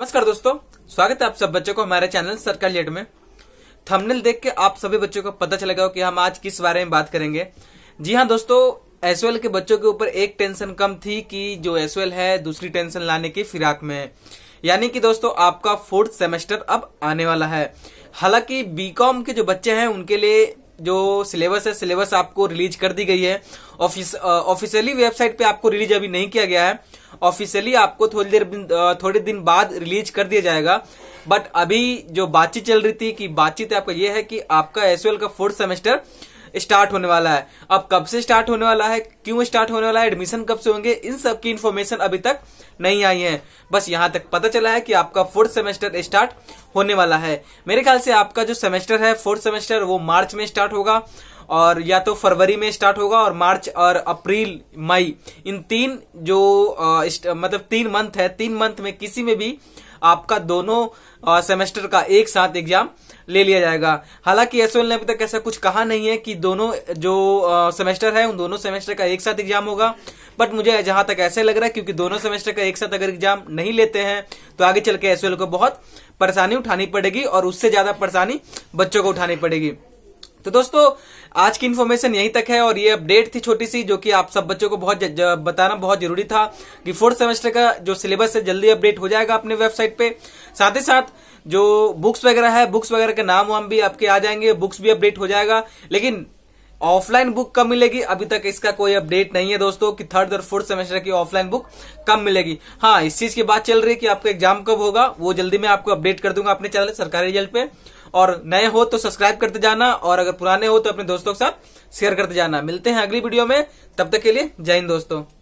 नमस्कार दोस्तों स्वागत है आप सब बच्चों को हमारे चैनल सरकार लेट में थंबनेल देख के आप सभी बच्चों को पता चलेगा कि हम आज किस बारे में बात करेंगे जी हाँ दोस्तों एसओएल के बच्चों के ऊपर एक टेंशन कम थी कि जो एसओएल है दूसरी टेंशन लाने की फिराक में है यानी कि दोस्तों आपका फोर्थ सेमेस्टर अब आने वाला है हालांकि बीकॉम के जो बच्चे हैं उनके लिए जो सिलेबस है सिलेबस आपको रिलीज कर दी गई है ऑफिशियली वेबसाइट uh, पे आपको रिलीज अभी नहीं किया गया है ऑफिशियली आपको थोड़ी देर uh, थोड़े दिन बाद रिलीज कर दिया जाएगा बट अभी जो बातचीत चल रही थी कि बातचीत आपका यह है कि आपका एसओएल का फोर्थ सेमेस्टर स्टार्ट होने वाला है अब कब से स्टार्ट होने वाला है क्यों स्टार्ट होने वाला है एडमिशन कब से होंगे इन सब की इन्फॉर्मेशन अभी तक नहीं आई है बस यहाँ तक पता चला है कि आपका फोर्थ सेमेस्टर स्टार्ट होने वाला है मेरे ख्याल से आपका जो सेमेस्टर है फोर्थ सेमेस्टर वो मार्च में स्टार्ट होगा और या तो फरवरी में स्टार्ट होगा और मार्च और अप्रैल मई इन तीन जो आ, मतलब तीन मंथ है तीन मंथ में किसी में भी आपका दोनों सेमेस्टर का एक साथ एग्जाम ले लिया जाएगा हालांकि एस ने अभी तक ऐसा कुछ कहा नहीं है कि दोनों जो सेमेस्टर है उन दोनों सेमेस्टर का एक साथ एग्जाम होगा बट मुझे जहां तक ऐसे लग रहा है क्योंकि दोनों सेमेस्टर का एक साथ अगर एग्जाम नहीं लेते हैं तो आगे चल के एसओएल को बहुत परेशानी उठानी पड़ेगी और उससे ज्यादा परेशानी बच्चों को उठानी पड़ेगी तो दोस्तों आज की इन्फॉर्मेशन यहीं तक है और ये अपडेट थी छोटी सी जो कि आप सब बच्चों को बहुत बताना बहुत जरूरी था कि फोर्थ सेमेस्टर का जो सिलेबस है जल्दी अपडेट हो जाएगा अपने वेबसाइट पे साथ ही साथ जो बुक्स वगैरह है बुक्स वगैरह के नाम वाम भी आपके आ जाएंगे बुक्स भी अपडेट हो जाएगा लेकिन ऑफलाइन बुक कब मिलेगी अभी तक इसका कोई अपडेट नहीं है दोस्तों कि थर्ड और फोर्थ सेमेस्टर की ऑफलाइन बुक कब मिलेगी हाँ इस चीज की बात चल रही है कि आपका एग्जाम कब होगा वो जल्दी मैं आपको अपडेट कर दूंगा अपने चैनल सरकारी रिजल्ट पे और नए हो तो सब्सक्राइब करते जाना और अगर पुराने हो तो अपने दोस्तों के साथ शेयर करते जाना मिलते हैं अगली वीडियो में तब तक के लिए जय हिंद दोस्तों